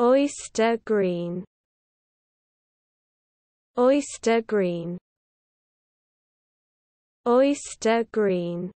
Oyster green Oyster green Oyster green